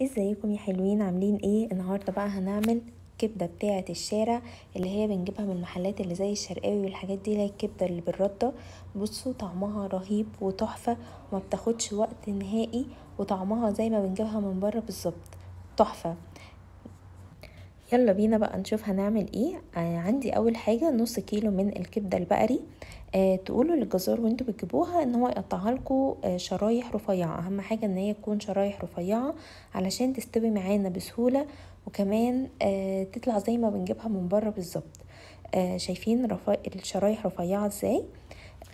إيه، ازيكم يا حلوين عاملين ايه النهارده بقى هنعمل كبده بتاعه الشارع اللي هي بنجيبها من المحلات اللي زي الشرقاوي والحاجات دي اللي الكبده اللي بالرده بصوا طعمها رهيب وتحفه وما بتاخدش وقت نهائي وطعمها زي ما بنجيبها من بره بالظبط تحفه يلا بينا بقى نشوف هنعمل ايه آه عندي اول حاجه نص كيلو من الكبده البقري آه تقولوا للجزار وانتوا بتجيبوها ان هو يقطعها لكم آه شرايح رفيعه اهم حاجه ان هي تكون شرايح رفيعه علشان تستوي معانا بسهوله وكمان آه تطلع زي ما بنجيبها من بره بالظبط آه شايفين رفي... الشرايح رفيعه ازاي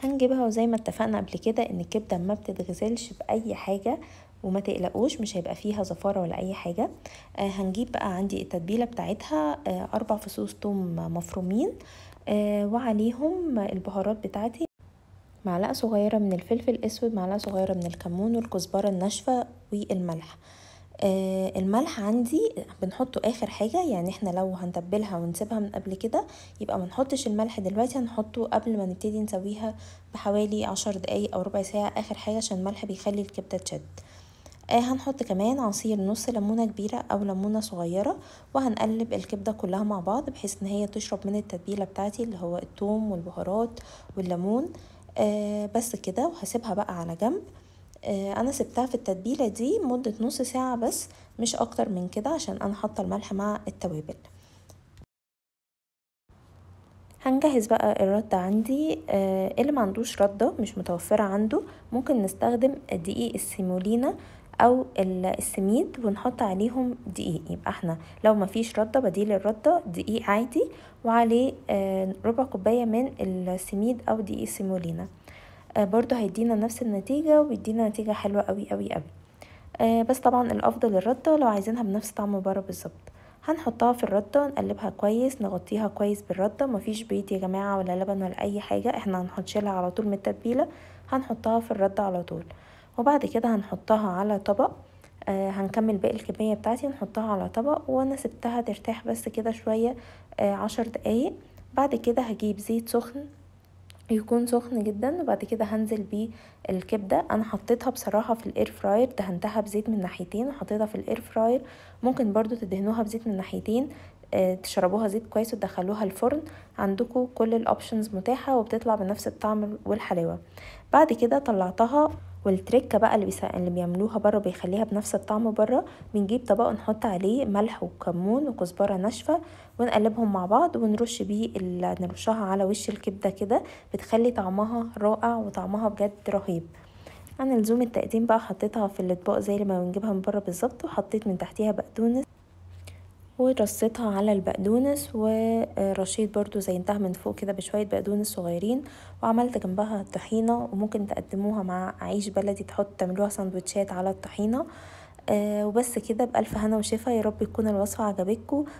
هنجيبها وزي ما اتفقنا قبل كده ان الكبده ما بتتغزلش باي حاجه وما تقلقوش مش هيبقى فيها زفارة ولا أي حاجة آه هنجيب بقى عندي التتبيلة بتاعتها آه أربع فصوص توم مفرومين آه وعليهم البهارات بتاعتي معلقة صغيرة من الفلفل الأسود معلقة صغيرة من الكمون والكزبرة الناشفة والملح آه الملح عندي بنحطه اخر حاجة يعني احنا لو هنتبلها ونسيبها من قبل كده يبقى منحطش الملح دلوقتي هنحطه قبل ما نبتدي نسويها بحوالي عشر دقايق او ربع ساعة اخر حاجة عشان الملح بيخلي الكبدة تشد آه هنحط كمان عصير نص ليمونة كبيرة أو ليمونة صغيرة وهنقلب الكبدة كلها مع بعض بحيث إن هي تشرب من التتبيلة بتاعتي اللي هو التوم والبهارات والليمون آه بس كده وهسيبها بقى على جنب آه، انا سبتها في التتبيله دي مده نص ساعه بس مش اكتر من كده عشان انا حاطه الملح مع التوابل هنجهز بقى الرده عندي آه، اللي ما عندوش رده مش متوفره عنده ممكن نستخدم دقيق السيمولينا او السميد ونحط عليهم دقيق يبقى احنا لو مفيش رده بديل الرده دقيق عادي وعليه آه، ربع كوبايه من السميد او دقيق سيمولينا آه، برضو هيدينا نفس النتيجه ويدينا نتيجه حلوه قوي قوي قوي آه، بس طبعا الافضل الرده لو عايزينها بنفس طعم بره بالظبط هنحطها في الرده نقلبها كويس نغطيها كويس بالرده مفيش بيض يا جماعه ولا لبن ولا اي حاجه احنا هنحط شيلها على طول من التتبيله هنحطها في الرده على طول وبعد كده هنحطها على طبق آه، هنكمل باقي الكمية بتاعتي نحطها على طبق وانا سبتها ترتاح بس كده شوية آه، عشر دقايق بعد كده هجيب زيت سخن يكون سخن جدا وبعد كده هنزل بيه الكبدة انا حطيتها بصراحة في الاير فراير دهنتها بزيت من ناحيتين وحطيتها في الاير فراير ممكن برضو تدهنوها بزيت من ناحيتين آه، تشربوها زيت كويس وتدخلوها الفرن عندكم كل الاوبشنز متاحة وبتطلع بنفس الطعم والحلاوة بعد كده طلعتها والتركه بقى اللي, بيسا... اللي بيعملوها بره بيخليها بنفس الطعم بره بنجيب طبق نحط عليه ملح وكمون وكزبره ناشفه ونقلبهم مع بعض ونرش بيه ال... نرشها على وش الكبده كده بتخلي طعمها رائع وطعمها بجد رهيب انا لزوم التقديم بقى حطيتها في الاطباق زي ما بنجيبها من بره بالظبط وحطيت من تحتيها بقدونس ورصيتها على البقدونس ورشيت برضو زينتها من فوق كده بشوية بقدونس صغيرين وعملت جنبها الطحينة وممكن تقدموها مع عيش بلدي تحط تعملوها سندوتشات على الطحينة آه، وبس كده بألف هنا وشفا يا رب تكون الوصفة عجبتكم